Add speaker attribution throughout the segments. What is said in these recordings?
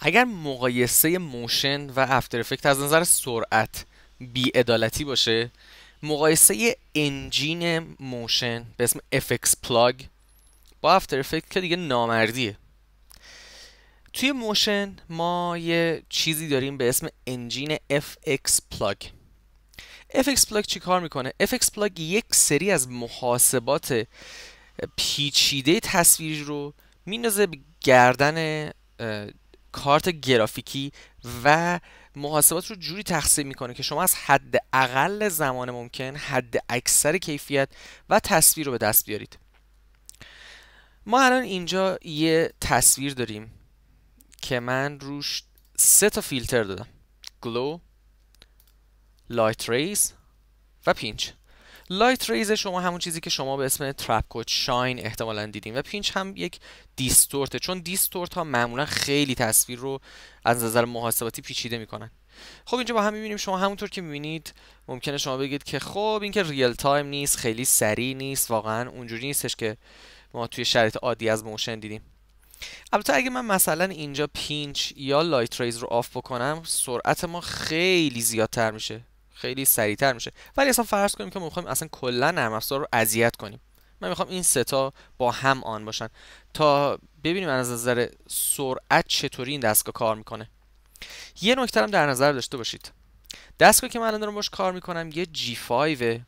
Speaker 1: اگر مقایسه موشن و افتر افکت از نظر سرعت ادالتی باشه مقایسه انجین موشن به اسم FX پلاگ با افتر افکت که دیگه نامردیه توی موشن ما یه چیزی داریم به اسم انجین FX پلاگ FX پلاگ چی کار میکنه؟ FX پلاگ یک سری از محاسبات پیچیده تصویر رو میندازه به گردن کارت گرافیکی و محاسبات رو جوری تقسیم میکنه که شما از حد اقل زمان ممکن حد اکثر کیفیت و تصویر رو به دست بیارید ما الان اینجا یه تصویر داریم که من روش سه تا فیلتر دادم گلو لایت ریز و پینچ لایت ریز شما همون چیزی که شما به اسم ترپ کوچ شاین احتمالا دیدیم و پینچ هم یک دیستورته چون دیستورت ها معمولا خیلی تصویر رو از نظر محاسباتی پیچیده میکنن خب اینجا با هم میبینیم شما همونطور که میبینید ممکنه شما بگید که خب این که ریل تایم نیست خیلی سریع نیست واقعا اونجوری نیستش که ما توی شرایط عادی از موشن دیدیم البته اگه من مثلا اینجا پینچ یا لایت ریز رو آف بکنم سرعت ما خیلی زیادتر میشه خیلی سریعتر میشه ولی اصلا فرض کنیم که ما میخوایم اصلا کلا نرم افزار رو اذیت کنیم من میخوام این ستا با هم آن باشن تا ببینیم از نظر سرعت چطوری این دستگاه کار میکنه یه نکته هم در نظر داشته باشید دستگاه که من الان دارم باش کار میکنم یه G5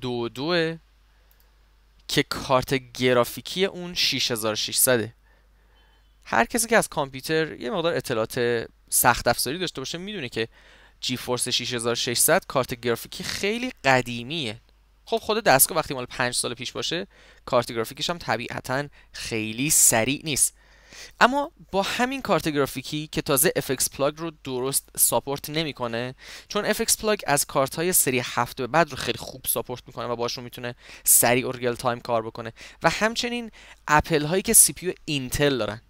Speaker 1: دو دوه که کارت گرافیکی اون 6600 هر کسی که از کامپیوتر یه مقدار اطلاعات سخت افزاری داشته باشه میدونه که جی فورس 6600 کارت گرافیکی خیلی قدیمیه خب خود دستگاه وقتی مال 5 سال پیش باشه کارت گرافیکیش هم طبیعتا خیلی سریع نیست اما با همین کارت گرافیکی که تازه FX پلاگ رو درست ساپورت نمیکنه چون FX پلاگ از کارت های سری 7 به بعد رو خیلی خوب ساپورت میکنه و باشون میتونه سریع و ریل تایم کار بکنه و همچنین اپل هایی که سی پیو اینتل دارن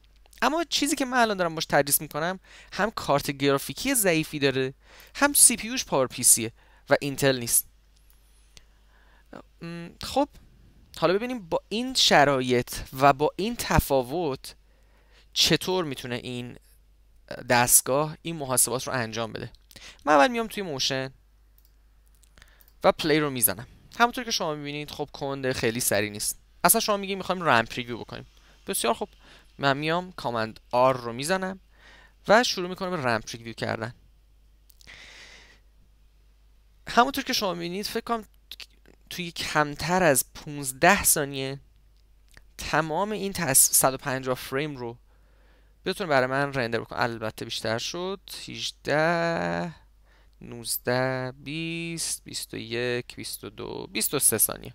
Speaker 1: اما چیزی که من الان دارم باش تدریس میکنم هم کارت گرافیکی ضعیفی داره هم سی پی یوش پاور پی سیه و اینتل نیست خب حالا ببینیم با این شرایط و با این تفاوت چطور میتونه این دستگاه این محاسبات رو انجام بده من اول میام توی موشن و پلی رو میزنم همونطور که شما میبینید خب کند خیلی سری نیست اصلا شما میگی میخوایم رم پریویو بکنیم بسیار خب من میام کامند آر رو میزنم و شروع میکنم به رمپ پریویو کردن همونطور که شما میبینید فکر کنم توی کمتر از 15 ثانیه تمام این 150 فریم رو بتونه برای من رندر بکنه البته بیشتر شد 18 19 20 21 22 23 ثانیه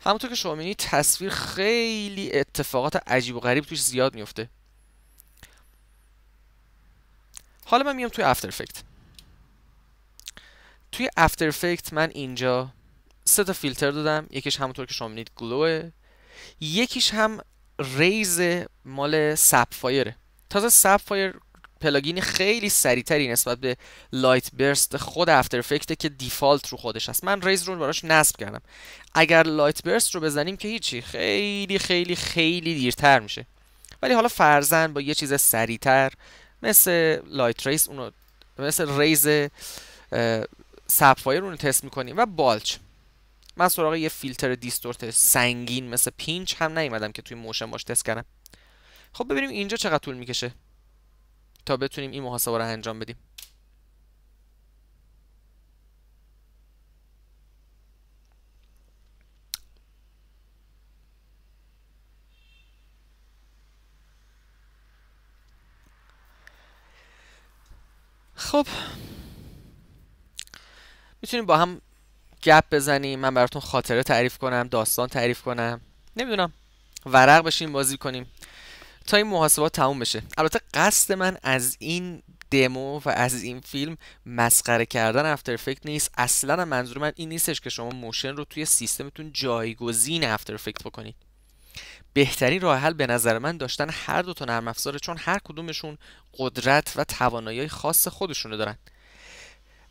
Speaker 1: همونطور که شما میبینید تصویر خیلی اتفاقات عجیب و غریب توش زیاد میفته حالا من میام توی افتر افکت توی افتر افکت من اینجا سه تا فیلتر دادم یکیش همونطور که شما میبینید گلوه یکیش هم ریز مال سپفایره فایره تازه سپفایر فایر پلاگین خیلی سریعتری نسبت به لایت برست خود افتر افکت که دیفالت رو خودش هست من ریز رو براش نصب کردم اگر لایت برست رو بزنیم که هیچی خیلی خیلی خیلی دیرتر میشه ولی حالا فرزن با یه چیز سریعتر مثل لایت ریز اونو مثل ریز سپفایر رو تست میکنیم و بالچ من سراغ یه فیلتر دیستورت سنگین مثل پینچ هم نیومدم که توی موشن باش تست کنم. خب ببینیم اینجا چقدر طول میکشه تا بتونیم این محاسبه رو انجام بدیم خب میتونیم با هم گپ بزنیم من براتون خاطره تعریف کنم داستان تعریف کنم نمیدونم ورق بشیم بازی کنیم تا این محاسبات تموم بشه البته قصد من از این دمو و از این فیلم مسخره کردن افتر افکت نیست اصلا منظور من این نیستش که شما موشن رو توی سیستمتون جایگزین افتر افکت بکنید بهترین راه حل به نظر من داشتن هر دو تا نرم افزاره چون هر کدومشون قدرت و توانایی خاص خودشونو دارن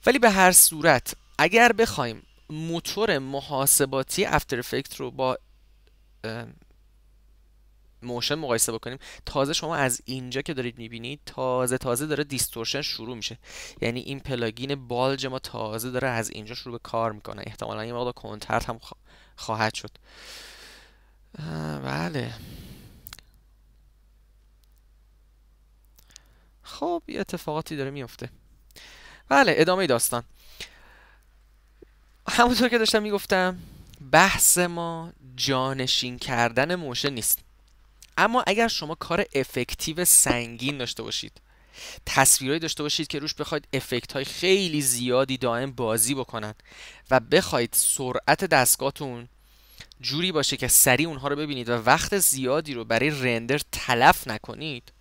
Speaker 1: ولی به هر صورت اگر بخوایم موتور محاسباتی افتر افکت رو با موشن مقایسه بکنیم تازه شما از اینجا که دارید میبینید تازه تازه داره دیستورشن شروع میشه یعنی این پلاگین بالج ما تازه داره از اینجا شروع به کار میکنه احتمالا یه مقدار کنترت هم خواهد شد بله خب یه اتفاقاتی داره میفته بله ادامه داستان همونطور که داشتم میگفتم بحث ما جانشین کردن موشن نیست اما اگر شما کار افکتیو سنگین داشته باشید تصویرهایی داشته باشید که روش بخواید افکت های خیلی زیادی دائم بازی بکنن و بخواید سرعت دستگاهتون جوری باشه که سریع اونها رو ببینید و وقت زیادی رو برای رندر تلف نکنید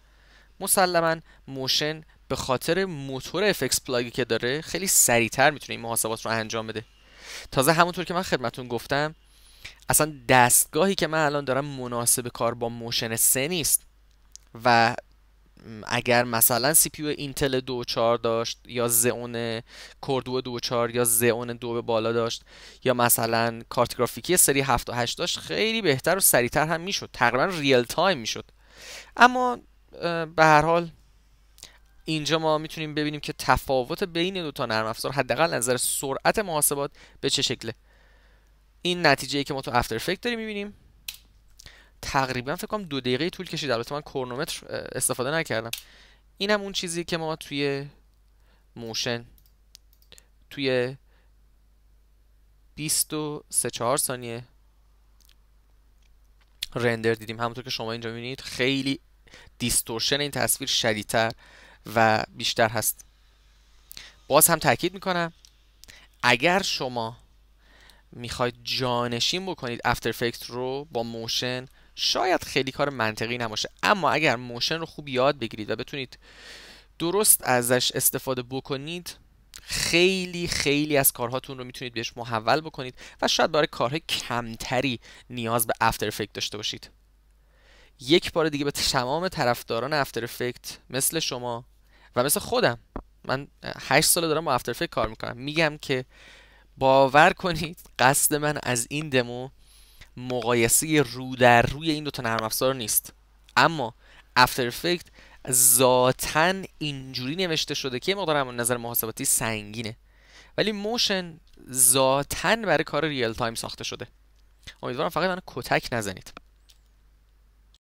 Speaker 1: مسلما موشن به خاطر موتور افکس پلاگی که داره خیلی سریعتر میتونه این محاسبات رو انجام بده تازه همونطور که من خدمتون گفتم اصلا دستگاهی که من الان دارم مناسب کار با موشن سه نیست و اگر مثلا سی پی اینتل دو چار داشت یا زئون کردو دو چار یا زئون دو به بالا داشت یا مثلا کارت گرافیکی سری 7 و 8 داشت خیلی بهتر و سریعتر هم میشد تقریبا ریل تایم میشد اما به هر حال اینجا ما میتونیم ببینیم که تفاوت بین دو تا نرم افزار حداقل نظر سرعت محاسبات به چه شکله این نتیجه ای که ما تو افتر افکت داریم میبینیم تقریبا فکر کنم دو دقیقه طول کشید البته من کرنومتر استفاده نکردم این هم اون چیزی که ما توی موشن توی سه چهار ثانیه رندر دیدیم همونطور که شما اینجا میبینید خیلی دیستورشن این تصویر شدیدتر و بیشتر هست باز هم تاکید میکنم اگر شما میخواید جانشین بکنید افتر افکت رو با موشن شاید خیلی کار منطقی نباشه اما اگر موشن رو خوب یاد بگیرید و بتونید درست ازش استفاده بکنید خیلی خیلی از کارهاتون رو میتونید بهش محول بکنید و شاید برای کارهای کمتری نیاز به افتر افکت داشته باشید یک بار دیگه به تمام طرفداران افتر افکت مثل شما و مثل خودم من هشت ساله دارم با افتر افکت کار میکنم میگم که باور کنید قصد من از این دمو مقایسه رو در روی این دوتا نرم افزار نیست اما افتر افکت ذاتا اینجوری نوشته شده که مقدار نظر محاسباتی سنگینه ولی موشن ذاتا برای کار ریل تایم ساخته شده امیدوارم فقط من کتک نزنید